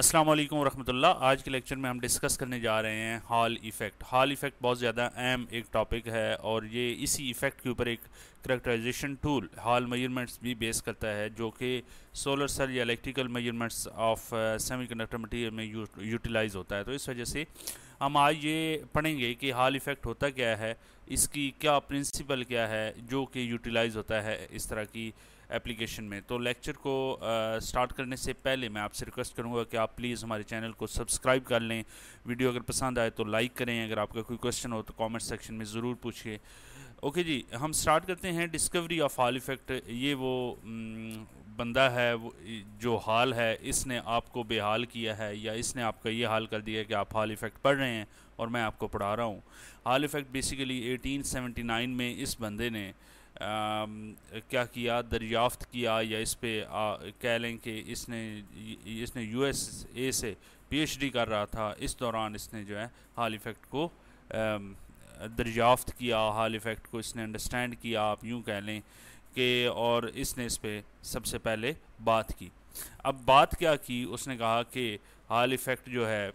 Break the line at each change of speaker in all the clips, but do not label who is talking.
अस्सलाम वालेकुम रहमतुल्लाह आज के लेक्चर में हम डिस्कस करने जा रहे हैं हॉल इफ़ेक्ट हॉल इफ़ेक्ट बहुत ज़्यादा अहम एक टॉपिक है और ये इसी इफ़ेक्ट के ऊपर एक करेक्टराइजेशन टूल हॉल मेजरमेंट्स भी बेस करता है जो कि सोलर सेल या electrical measurements of semiconductor material में यूटिलाइज होता है तो इस वजह से हम आज ये पढ़ेंगे कि हॉल इफ़ेक्ट होता क्या है इसकी क्या प्रिंसिपल क्या है जो कि यूटिलाइज होता है इस तरह की एप्लीकेशन में तो लेक्चर को स्टार्ट करने से पहले मैं आपसे रिक्वेस्ट करूँगा कि आप प्लीज़ हमारे चैनल को सब्सक्राइब कर लें वीडियो अगर पसंद आए तो लाइक करें अगर आपका कोई क्वेश्चन हो तो कॉमेंट सेक्शन में ज़रूर पूछिए ओके जी हम स्टार्ट करते हैं डिस्कवरी ऑफ हाल इफ़ेक्ट ये वो बंदा है जो हाल है इसने आपको बेहाल किया है या इसने आपका ये हाल कर दिया कि आप हाल इफ़ेक्ट पढ़ रहे हैं और मैं आपको पढ़ा रहा हूँ हाल इफ़ेक्ट बेसिकली 1879 में इस बंदे ने क्या किया दरियाफ्त किया या इस पर कह लें कि इसने इसने यू एस ए से पीएचडी कर रहा था इस दौरान इसने जो है हाल इफ़ेक्ट को दरियाफ्त किया हाल इफ़ेक्ट को इसने अंडरस्टैंड किया आप यूँ कह लें कि और इसने इस पर सबसे पहले बात की अब बात क्या की उसने कहा कि हाल इफ़ेक्ट जो है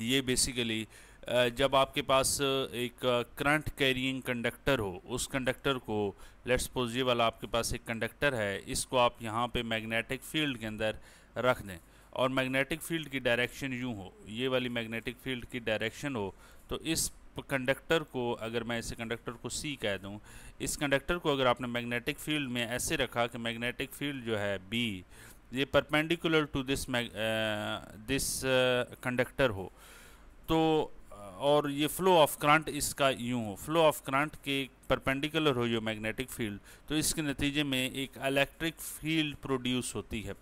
ये बेसिकली जब आपके पास एक करंट कैरियंग कंडक्टर हो उस कंडक्टर को लेट्स सपोज ये वाला आपके पास एक कंडक्टर है इसको आप यहाँ पे मैग्नेटिक फील्ड के अंदर रख दें और मैग्नेटिक फील्ड की डायरेक्शन यूँ हो ये वाली मैग्नेटिक फील्ड की डायरेक्शन हो तो इस कंडक्टर को अगर मैं इसे कंडक्टर को सी कह दूँ इस कंडक्टर को अगर आपने मैग्नेटिक फील्ड में ऐसे रखा कि मैग्नेटिक फील्ड जो है बी ये perpendicular to this this conductor हो तो और ये फ्लो ऑफ करंट इसका यूं हो फ्लो ऑफ करंट के परपेंडिकुलर हो ये मैग्नेटिक फील्ड तो इसके नतीजे में एक इलेक्ट्रिक फील्ड प्रोड्यूस होती है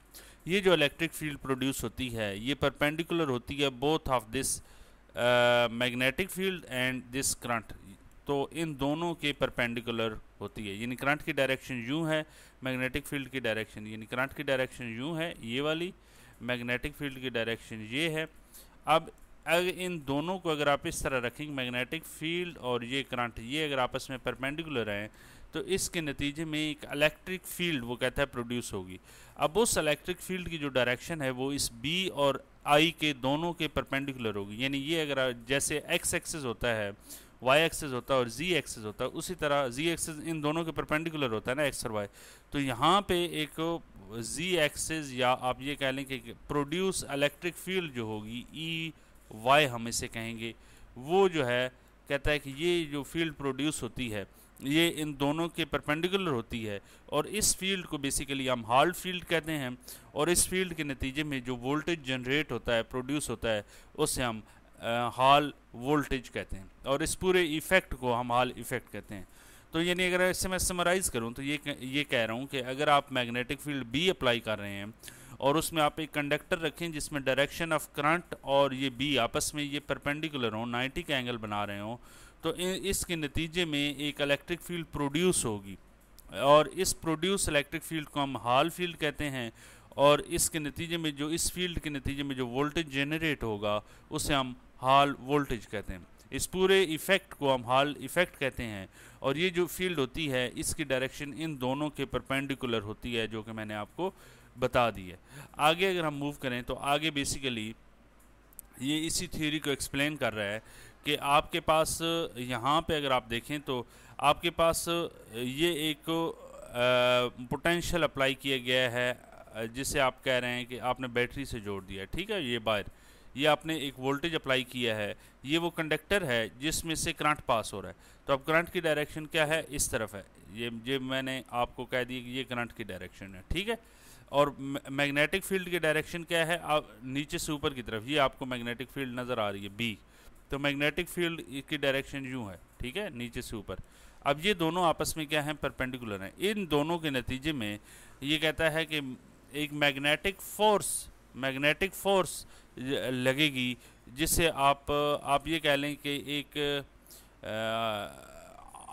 ये जो इलेक्ट्रिक फील्ड प्रोड्यूस होती है ये परपेंडिकुलर होती है both of this magnetic field and this current तो इन दोनों के परपेंडिकुलर होती है यानी करंट की डायरेक्शन यूं है मैग्नेटिक फील्ड की डायरेक्शन यानी करंट की डायरेक्शन यूं है ये वाली मैग्नेटिक फील्ड की डायरेक्शन ये है अब अगर इन दोनों को अगर आप इस तरह रखेंगे मैग्नेटिक फील्ड और ये करंट ये अगर आपस में परपेंडिकुलर हैं तो इसके नतीजे में एक इलेक्ट्रिक फील्ड वो कहता है प्रोड्यूस होगी अब उस इलेक्ट्रिक फील्ड की जो डायरेक्शन है वो इस बी और आई के दोनों के परपेंडिकुलर होगी यानी ये अगर जैसे एक्स एक्सेस होता है वाई एक्सेस होता है और जी एक्सेस होता है उसी तरह जी एक्सेस इन दोनों के परपेंडिकुलर होता है ना एक्स और वाई तो यहाँ पे एक जी एक्सेस या आप ये कह लें कि प्रोड्यूस इलेक्ट्रिक फील्ड जो होगी ई e, वाई हम इसे कहेंगे वो जो है कहता है कि ये जो फील्ड प्रोड्यूस होती है ये इन दोनों के परपेंडिकुलर होती है और इस फील्ड को बेसिकली हम हाल फील्ड कहते हैं और इस फील्ड के नतीजे में जो वोल्टेज जनरेट होता है प्रोड्यूस होता है उसे हम हाल वोल्टेज कहते हैं और इस पूरे इफ़ेक्ट को हम हाल इफ़ेक्ट कहते हैं तो यानी अगर इसे मैं समराइज़ करूँ तो ये ये कह रहा हूँ कि अगर आप मैग्नेटिक फील्ड बी अप्लाई कर रहे हैं और उसमें आप एक कंडक्टर रखें जिसमें डायरेक्शन ऑफ करंट और ये बी आपस में ये परपेंडिकुलर हों 90 का एंगल बना रहे हों तो इसके नतीजे में एक इलेक्ट्रिक फील्ड प्रोड्यूस होगी और इस प्रोड्यूस इलेक्ट्रिक फील्ड को हम हाल फील्ड कहते हैं और इसके नतीजे में जो इस फील्ड के नतीजे में जो वोल्टेज जनरेट होगा उसे हम हाल वोल्टेज कहते हैं इस पूरे इफ़ेक्ट को हम हाल इफ़ेक्ट कहते हैं और ये जो फील्ड होती है इसकी डायरेक्शन इन दोनों के परपेंडिकुलर होती है जो कि मैंने आपको बता दी है आगे अगर हम मूव करें तो आगे बेसिकली ये इसी थ्योरी को एक्सप्लेन कर रहा है कि आपके पास यहाँ पे अगर आप देखें तो आपके पास ये एक पोटेंशियल अप्लाई किया गया है जिसे आप कह रहे हैं कि आपने बैटरी से जोड़ दिया ठीक है ये बायर ये आपने एक वोल्टेज अप्लाई किया है ये वो कंडक्टर है जिसमें से करंट पास हो रहा है तो अब करंट की डायरेक्शन क्या है इस तरफ है ये ये मैंने आपको कह दिया कि ये करंट की डायरेक्शन है ठीक है और मैग्नेटिक फील्ड की डायरेक्शन क्या है आप नीचे से ऊपर की तरफ ये आपको मैग्नेटिक फील्ड नज़र आ रही है बी तो मैग्नेटिक फील्ड की डायरेक्शन यूँ है ठीक है नीचे से ऊपर अब ये दोनों आपस में क्या हैं परपेंडिकुलर हैं इन दोनों के नतीजे में ये कहता है कि एक मैग्नेटिक फोर्स मैग्नेटिक फोर्स लगेगी जिससे आप आप ये कह लें कि एक आ,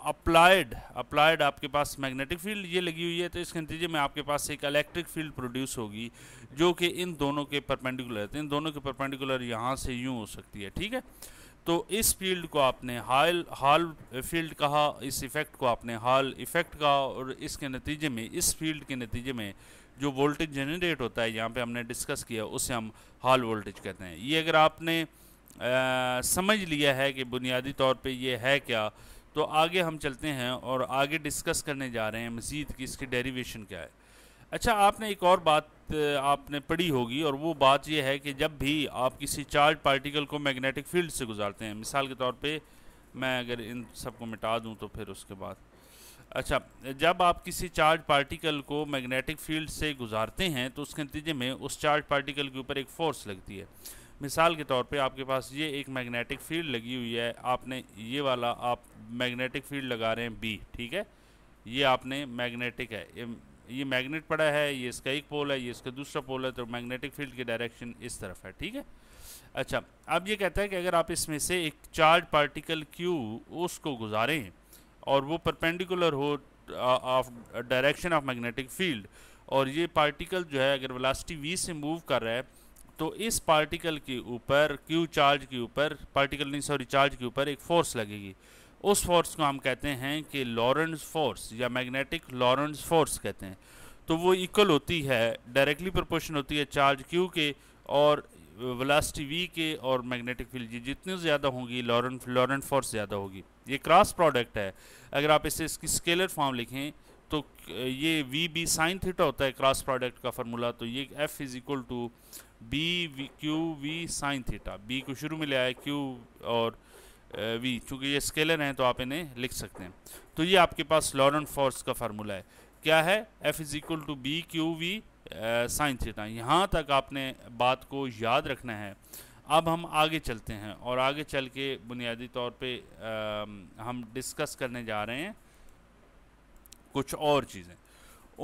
अप्लाइड अप्लाइड आपके पास मैग्नेटिक फील्ड ये लगी हुई है तो इसके नतीजे में आपके पास एक इलेक्ट्रिक फील्ड प्रोड्यूस होगी जो कि इन दोनों के परपेंडिकुलर तो इन दोनों के परपेंडिकुलर यहाँ से यूँ हो सकती है ठीक है तो इस फील्ड को आपने हाल हाल फील्ड कहा इस इफ़ेक्ट को आपने हाल इफ़ेक्ट कहा और इसके नतीजे में इस फील्ड के नतीजे में जो वोल्टेज जनरेट होता है यहाँ पे हमने डिस्कस किया उसे हम हाल वोल्टेज कहते हैं ये अगर आपने आ, समझ लिया है कि बुनियादी तौर पे ये है क्या तो आगे हम चलते हैं और आगे डिस्कस करने जा रहे हैं मज़ीद कि इसकी डेरिवेशन क्या है अच्छा आपने एक और बात आपने पढ़ी होगी और वो बात यह है कि जब भी आप किसी चार्ज पार्टिकल को मैग्नेटिक फील्ड से गुजारते हैं मिसाल के तौर पे मैं अगर इन सबको मिटा दूँ तो फिर उसके बाद अच्छा जब आप किसी चार्ज पार्टिकल को मैग्नेटिक फील्ड से गुजारते हैं तो उसके नतीजे में उस चार्ज पार्टिकल के ऊपर एक फोर्स लगती है मिसाल के तौर पे आपके पास ये एक मैग्नेटिक फील्ड लगी हुई है आपने ये वाला आप मैग्नेटिक फील्ड लगा रहे हैं बी ठीक है ये आपने मैग्नेटिक है ये ये मैग्नेट पड़ा है ये इसका एक पोल है ये इसका दूसरा पोल है तो मैग्नेटिक फील्ड की डायरेक्शन इस तरफ है ठीक है अच्छा अब ये कहता है कि अगर आप इसमें से एक चार्ज पार्टिकल क्यू उसको गुजारें और वो परपेंडिकुलर हो of direction of magnetic field और ये पार्टिकल जो है अगर वलास्टी वी से मूव कर रहा है तो इस पार्टिकल के ऊपर क्यू चार्ज के ऊपर पार्टिकल नहीं सॉरी चार्ज के ऊपर एक फोर्स लगेगी उस फोर्स को हम कहते हैं कि लॉरेंस फोर्स या मैग्नेटिक लॉरेंस फोर्स कहते हैं तो वो इक्वल होती है डायरेक्टली प्रोपोर्शन होती है चार्ज क्यू के और वेलोसिटी वी के और मैग्नेटिक फील्ड जी जितनी ज़्यादा होंगी लॉरेंट लॉरेंट फोर्स ज़्यादा होगी ये क्रॉस प्रोडक्ट है अगर आप इसे इसकी स्केलर फॉर्म लिखें तो ये वी बी साइन थीटा होता है क्रॉस प्रोडक्ट का फार्मूला तो ये F is equal to B Q V sine theta B को शुरू में ले आया क्यू और वी चूँकि ये स्केलर हैं तो आप इन्हें लिख सकते हैं तो ये आपके पास लॉरन फोर्स का फार्मूला है क्या है F is equal to B Q V sine theta यहाँ तक आपने बात को याद रखना है अब हम आगे चलते हैं और आगे चल के बुनियादी तौर पे आ, हम डिस्कस करने जा रहे हैं कुछ और चीज़ें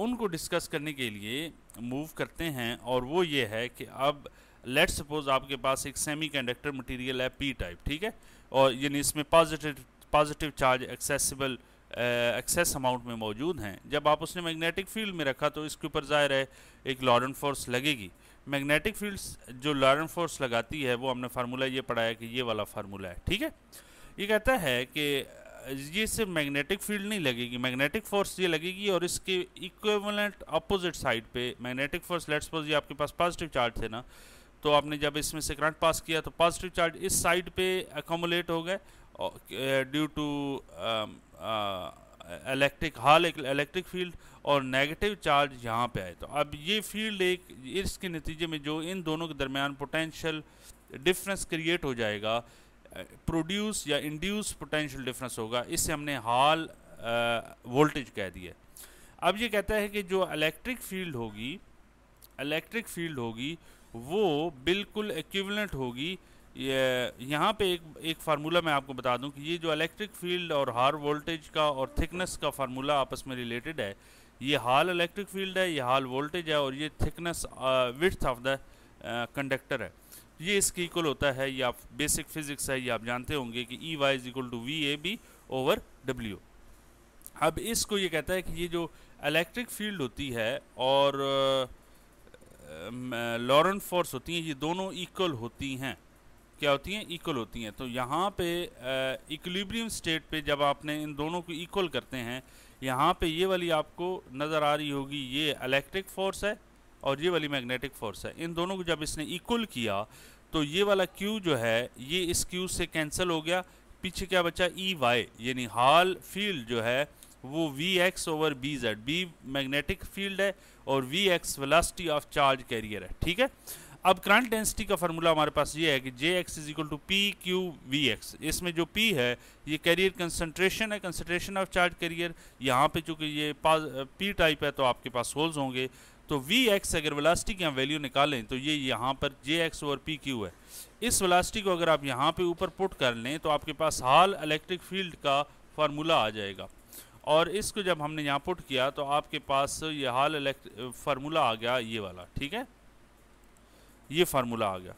उनको डिस्कस करने के लिए मूव करते हैं और वो ये है कि अब लेट सपोज आपके पास एक सेमी कंडक्टर मटीरियल है पी टाइप ठीक है और यानी इसमें positive positive charge accessible excess amount में मौजूद हैं जब आप उसने मैग्नेटिक फील्ड में रखा तो इसके ऊपर ज़ाहिर है एक लॉरन फोर्स लगेगी मैग्नेटिक फील्ड्स जो लॉरन फोर्स लगाती है वो हमने फार्मूला ये पढ़ाया कि ये वाला फार्मूला है ठीक है ये कहता है कि ये सिर्फ मैग्नेटिक फील्ड नहीं लगेगी मैग्नेटिक फोर्स ये लगेगी और इसके इक्वलेंट अपोजिट साइड पे मैग्नेटिक फोर्स लेट्स सपोज ये आपके पास पॉजिटिव चार्ज थे ना तो आपने जब इसमें से करंट पास किया तो पॉजिटिव चार्ज इस साइड पे अकोमोलेट हो गए ड्यू टू इलेक्ट्रिक हाल एक इलेक्ट्रिक फील्ड और नेगेटिव चार्ज यहाँ पे आए तो अब ये फील्ड एक इसके नतीजे में जो इन दोनों के दरमियान पोटेंशियल डिफरेंस क्रिएट हो जाएगा प्रोड्यूस या इंड्यूस पोटेंशियल डिफरेंस होगा इससे हमने हाल वोल्टेज कह दिया अब ये कहता है कि जो इलेक्ट्रिक फील्ड होगी इलेक्ट्रिक फील्ड होगी वो बिल्कुल एक्विवलेंट होगी यहाँ पे एक एक फार्मूला मैं आपको बता दूं कि ये जो इलेक्ट्रिक फील्ड और हार वोल्टेज का और थिकनेस का फार्मूला आपस में रिलेटेड है ये हाल इलेक्ट्रिक फील्ड है ये हाल वोल्टेज है और ये thickness width of the conductor है ये इसके इक्वल होता है ये आप बेसिक फिजिक्स है ये आप जानते होंगे कि E Y is equal to V A B over W अब इसको ये कहता है कि ये जो इलेक्ट्रिक फील्ड होती है और uh, लॉरेंट फोर्स होती हैं ये दोनों इक्वल होती हैं क्या होती हैं इक्वल होती हैं तो यहाँ पे इक्विलिब्रियम स्टेट पे जब आपने इन दोनों को इक्वल करते हैं यहाँ पे ये वाली आपको नज़र आ रही होगी ये इलेक्ट्रिक फोर्स है और ये वाली मैग्नेटिक फोर्स है इन दोनों को जब इसने इक्वल किया तो ये वाला क्यू जो है ये इस क्यू से कैंसिल हो गया पीछे क्या बचा ई e वाई यानी हाल फील्ड जो है वो V X over B Z B magnetic field है और V X velocity of charge carrier है ठीक है अब करंट डेंसिटी का फार्मूला हमारे पास ये है कि J X is equal to P Q V X इसमें जो पी है ये कैरियर कंसंट्रेशन है कंसंट्रेशन ऑफ चार्ज कैरियर यहाँ पे चूंकि ये पी टाइप है तो आपके पास होल्स होंगे तो वी एक्स अगर वेलासिटी की हम वैल्यू निकालें तो ये यहाँ पर J X over P Q है इस वेलासिटी को अगर आप यहाँ पे ऊपर पुट कर लें तो आपके पास हाल इलेक्ट्रिक फील्ड का फार्मूला आ जाएगा और इसको जब हमने यहाँ पुट किया तो आपके पास ये हाल इलेक्ट फार्मूला आ गया ये वाला ठीक है ये फार्मूला आ गया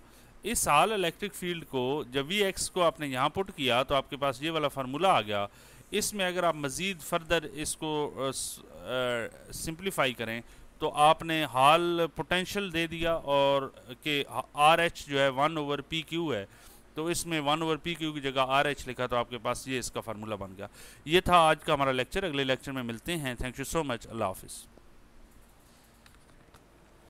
इस हाल इलेक्ट्रिक फील्ड को जब वी एक्स को आपने यहाँ पुट किया तो आपके पास ये वाला फार्मूला आ गया इसमें अगर आप मज़ीद फर्दर इसको सिंप्लीफाई करें तो आपने हाल पोटेंशियल दे दिया और के आर एच जो है वन ओवर पी क्यू है तो इसमें वन ओवर पी क्यू की जगह आर एच लिखा तो आपके पास ये इसका फार्मूला बन गया ये था आज का हमारा लेक्चर अगले लेक्चर में मिलते हैं थैंक यू सो मच अल्लाह हाफिज़